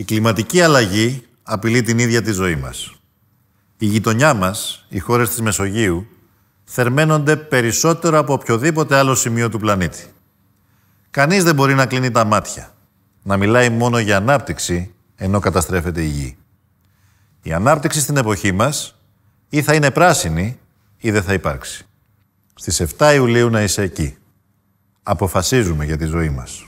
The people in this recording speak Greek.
Η κλιματική αλλαγή απειλεί την ίδια τη ζωή μας. Η γειτονιά μας, οι χώρες της Μεσογείου, θερμαίνονται περισσότερο από οποιοδήποτε άλλο σημείο του πλανήτη. Κανείς δεν μπορεί να κλείνει τα μάτια, να μιλάει μόνο για ανάπτυξη, ενώ καταστρέφεται η γη. Η ανάπτυξη στην εποχή μας ή θα είναι πράσινη ή δεν θα υπάρξει. Στις 7 Ιουλίου να είσαι εκεί. Αποφασίζουμε για τη ζωή μας.